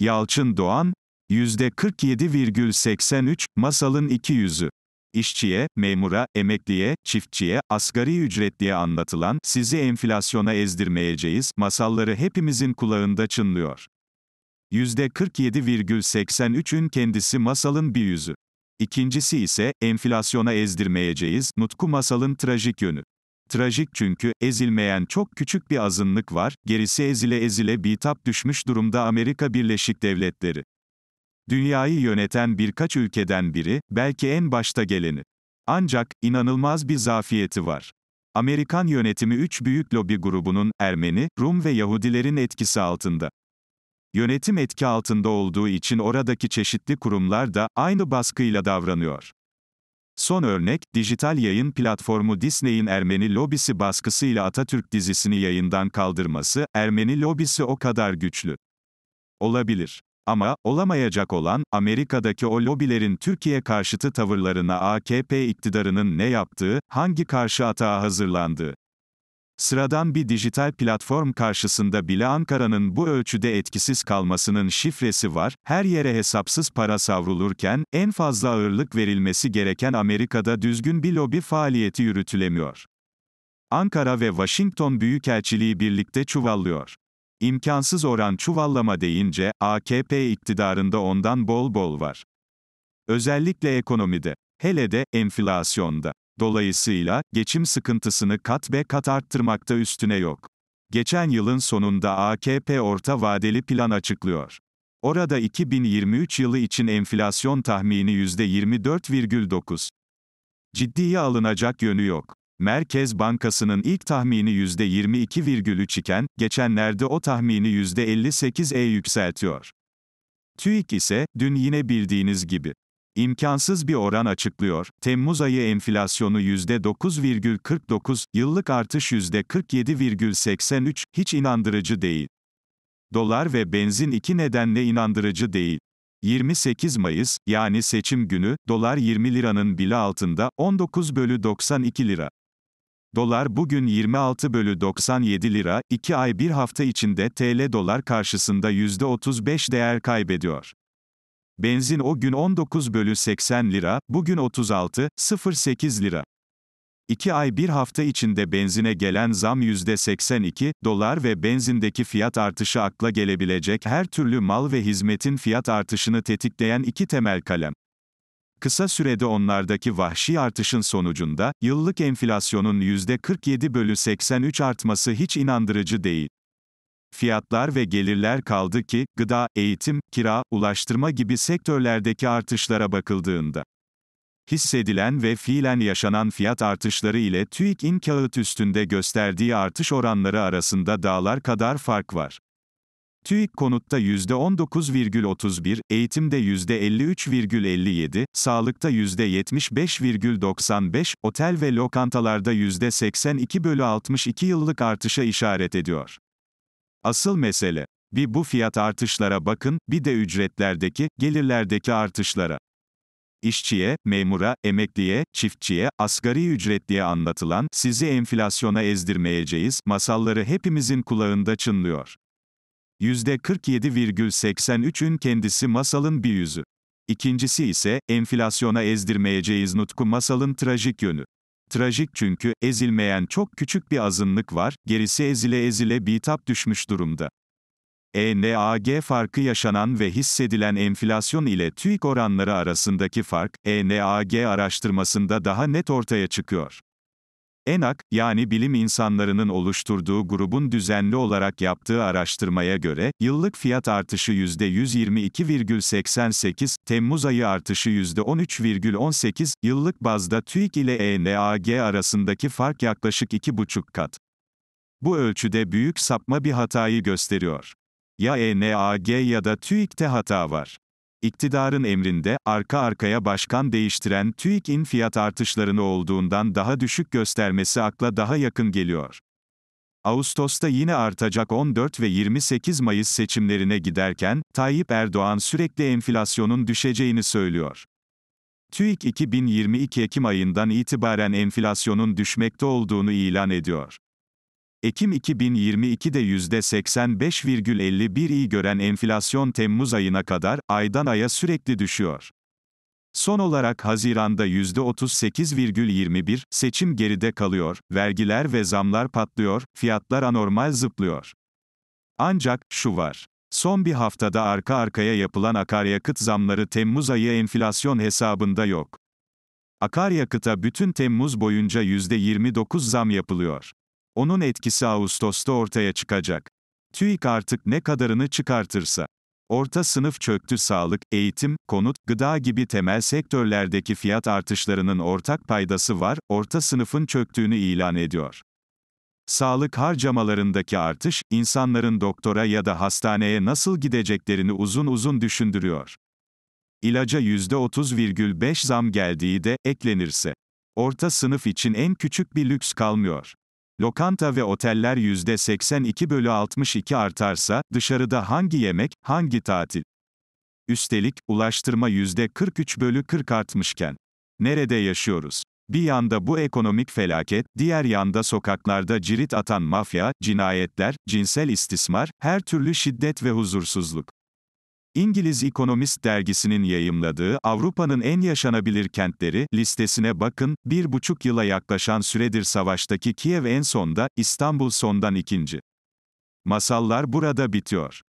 Yalçın Doğan, %47,83, masalın iki yüzü. İşçiye, memura, emekliye, çiftçiye, asgari ücretliye anlatılan, sizi enflasyona ezdirmeyeceğiz, masalları hepimizin kulağında çınlıyor. %47,83'ün kendisi masalın bir yüzü. İkincisi ise, enflasyona ezdirmeyeceğiz, nutku masalın trajik yönü. Trajik çünkü, ezilmeyen çok küçük bir azınlık var, gerisi ezile ezile bitap düşmüş durumda Amerika Birleşik Devletleri. Dünyayı yöneten birkaç ülkeden biri, belki en başta geleni. Ancak, inanılmaz bir zafiyeti var. Amerikan yönetimi üç büyük lobi grubunun, Ermeni, Rum ve Yahudilerin etkisi altında. Yönetim etki altında olduğu için oradaki çeşitli kurumlar da, aynı baskıyla davranıyor. Son örnek, dijital yayın platformu Disney'in Ermeni lobisi baskısıyla Atatürk dizisini yayından kaldırması, Ermeni lobisi o kadar güçlü. Olabilir. Ama, olamayacak olan, Amerika'daki o lobilerin Türkiye karşıtı tavırlarına AKP iktidarının ne yaptığı, hangi karşı atağa hazırlandığı. Sıradan bir dijital platform karşısında bile Ankara'nın bu ölçüde etkisiz kalmasının şifresi var. Her yere hesapsız para savrulurken en fazla ağırlık verilmesi gereken Amerika'da düzgün bir lobi faaliyeti yürütülemiyor. Ankara ve Washington Büyükelçiliği birlikte çuvallıyor. İmkansız oran çuvallama deyince AKP iktidarında ondan bol bol var. Özellikle ekonomide, hele de enflasyonda. Dolayısıyla, geçim sıkıntısını kat be kat arttırmakta üstüne yok. Geçen yılın sonunda AKP orta vadeli plan açıklıyor. Orada 2023 yılı için enflasyon tahmini %24,9. Ciddiye alınacak yönü yok. Merkez Bankası'nın ilk tahmini %22,3 iken, geçenlerde o tahmini %58'e e yükseltiyor. TÜİK ise, dün yine bildiğiniz gibi, imkansız bir oran açıklıyor. Temmuz ayı enflasyonu %9,49, yıllık artış %47,83, hiç inandırıcı değil. Dolar ve benzin iki nedenle inandırıcı değil. 28 Mayıs, yani seçim günü, dolar 20 liranın bile altında, 19 bölü 92 lira. Dolar bugün 26 bölü 97 lira, 2 ay bir hafta içinde TL dolar karşısında %35 değer kaybediyor. Benzin o gün 19 bölü 80 lira, bugün 36.08 lira. 2 ay 1 hafta içinde benzine gelen zam %82, dolar ve benzindeki fiyat artışı akla gelebilecek her türlü mal ve hizmetin fiyat artışını tetikleyen iki temel kalem. Kısa sürede onlardaki vahşi artışın sonucunda, yıllık enflasyonun %47 bölü 83 artması hiç inandırıcı değil fiyatlar ve gelirler kaldı ki, gıda, eğitim, kira, ulaştırma gibi sektörlerdeki artışlara bakıldığında. Hissedilen ve fiilen yaşanan fiyat artışları ile TÜİK'in kağıt üstünde gösterdiği artış oranları arasında dağlar kadar fark var. TÜİK konutta %19,31, eğitimde %53,57, sağlıkta %75,95, otel ve lokantalarda %82 bölü 62 yıllık artışa işaret ediyor. Asıl mesele, bir bu fiyat artışlara bakın, bir de ücretlerdeki, gelirlerdeki artışlara. İşçiye, memura, emekliye, çiftçiye, asgari ücretliye anlatılan, sizi enflasyona ezdirmeyeceğiz, masalları hepimizin kulağında çınlıyor. %47,83'ün kendisi masalın bir yüzü. İkincisi ise, enflasyona ezdirmeyeceğiz nutku masalın trajik yönü. Trajik çünkü, ezilmeyen çok küçük bir azınlık var, gerisi ezile ezile bitap düşmüş durumda. ENAG farkı yaşanan ve hissedilen enflasyon ile TÜİK oranları arasındaki fark, ENAG araştırmasında daha net ortaya çıkıyor. ENAK, yani bilim insanlarının oluşturduğu grubun düzenli olarak yaptığı araştırmaya göre, yıllık fiyat artışı %122,88, Temmuz ayı artışı %13,18, yıllık bazda TÜİK ile ENAG arasındaki fark yaklaşık 2,5 kat. Bu ölçüde büyük sapma bir hatayı gösteriyor. Ya ENAG ya da TÜİK'te hata var iktidarın emrinde, arka arkaya başkan değiştiren TÜİK'in fiyat artışlarını olduğundan daha düşük göstermesi akla daha yakın geliyor. Ağustos'ta yine artacak 14 ve 28 Mayıs seçimlerine giderken, Tayyip Erdoğan sürekli enflasyonun düşeceğini söylüyor. TÜİK 2022 Ekim ayından itibaren enflasyonun düşmekte olduğunu ilan ediyor. Ekim 2022'de %85,51'i gören enflasyon Temmuz ayına kadar, aydan aya sürekli düşüyor. Son olarak Haziran'da %38,21, seçim geride kalıyor, vergiler ve zamlar patlıyor, fiyatlar anormal zıplıyor. Ancak, şu var. Son bir haftada arka arkaya yapılan akaryakıt zamları Temmuz ayı enflasyon hesabında yok. Akaryakıta bütün Temmuz boyunca %29 zam yapılıyor. Onun etkisi Ağustos'ta ortaya çıkacak. TÜİK artık ne kadarını çıkartırsa. Orta sınıf çöktü sağlık, eğitim, konut, gıda gibi temel sektörlerdeki fiyat artışlarının ortak paydası var, orta sınıfın çöktüğünü ilan ediyor. Sağlık harcamalarındaki artış, insanların doktora ya da hastaneye nasıl gideceklerini uzun uzun düşündürüyor. İlaca %30,5 zam geldiği de eklenirse. Orta sınıf için en küçük bir lüks kalmıyor. Lokanta ve oteller %82 bölü 62 artarsa, dışarıda hangi yemek, hangi tatil? Üstelik, ulaştırma %43 bölü 40 artmışken. Nerede yaşıyoruz? Bir yanda bu ekonomik felaket, diğer yanda sokaklarda cirit atan mafya, cinayetler, cinsel istismar, her türlü şiddet ve huzursuzluk. İngiliz Ekonomist dergisinin yayımladığı Avrupa'nın en yaşanabilir kentleri listesine bakın, bir buçuk yıla yaklaşan süredir savaştaki Kiev en sonda, İstanbul sondan ikinci. Masallar burada bitiyor.